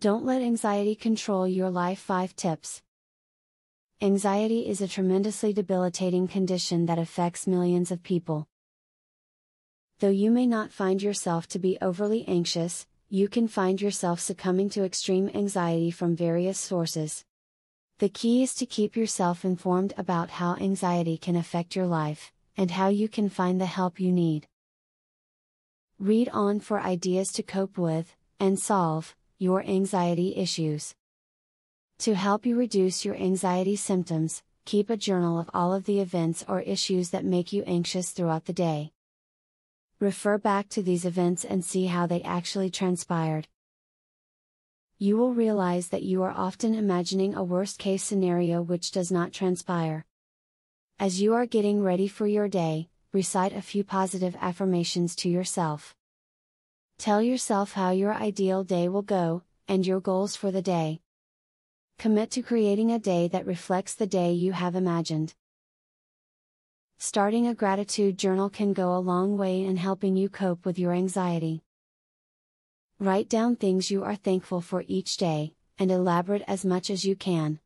Don't let anxiety control your life. 5 tips. Anxiety is a tremendously debilitating condition that affects millions of people. Though you may not find yourself to be overly anxious, you can find yourself succumbing to extreme anxiety from various sources. The key is to keep yourself informed about how anxiety can affect your life, and how you can find the help you need. Read on for ideas to cope with, and solve, your anxiety issues. To help you reduce your anxiety symptoms, keep a journal of all of the events or issues that make you anxious throughout the day. Refer back to these events and see how they actually transpired. You will realize that you are often imagining a worst case scenario which does not transpire. As you are getting ready for your day, recite a few positive affirmations to yourself. Tell yourself how your ideal day will go, and your goals for the day. Commit to creating a day that reflects the day you have imagined. Starting a gratitude journal can go a long way in helping you cope with your anxiety. Write down things you are thankful for each day, and elaborate as much as you can.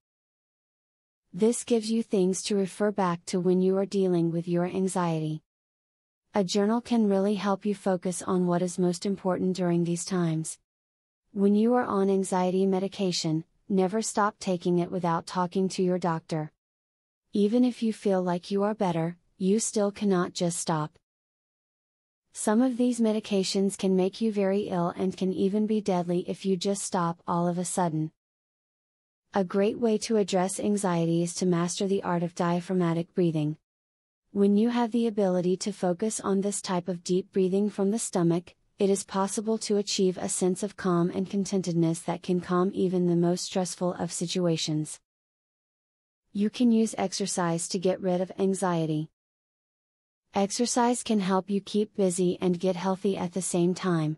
This gives you things to refer back to when you are dealing with your anxiety. A journal can really help you focus on what is most important during these times. When you are on anxiety medication, never stop taking it without talking to your doctor. Even if you feel like you are better, you still cannot just stop. Some of these medications can make you very ill and can even be deadly if you just stop all of a sudden. A great way to address anxiety is to master the art of diaphragmatic breathing. When you have the ability to focus on this type of deep breathing from the stomach, it is possible to achieve a sense of calm and contentedness that can calm even the most stressful of situations. You can use exercise to get rid of anxiety. Exercise can help you keep busy and get healthy at the same time.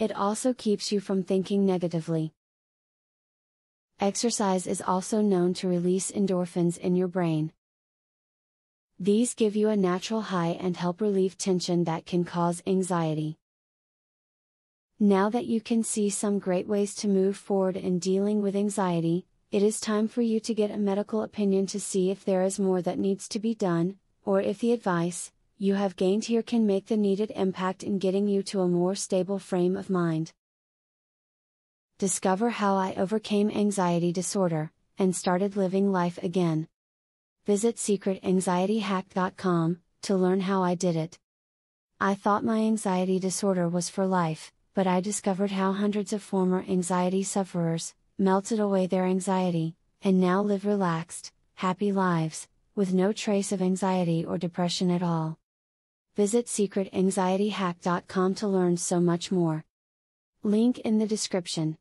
It also keeps you from thinking negatively. Exercise is also known to release endorphins in your brain. These give you a natural high and help relieve tension that can cause anxiety. Now that you can see some great ways to move forward in dealing with anxiety, it is time for you to get a medical opinion to see if there is more that needs to be done, or if the advice you have gained here can make the needed impact in getting you to a more stable frame of mind. Discover how I overcame anxiety disorder and started living life again. Visit secretanxietyhack.com to learn how I did it. I thought my anxiety disorder was for life, but I discovered how hundreds of former anxiety sufferers melted away their anxiety and now live relaxed, happy lives with no trace of anxiety or depression at all. Visit secretanxietyhack.com to learn so much more. Link in the description.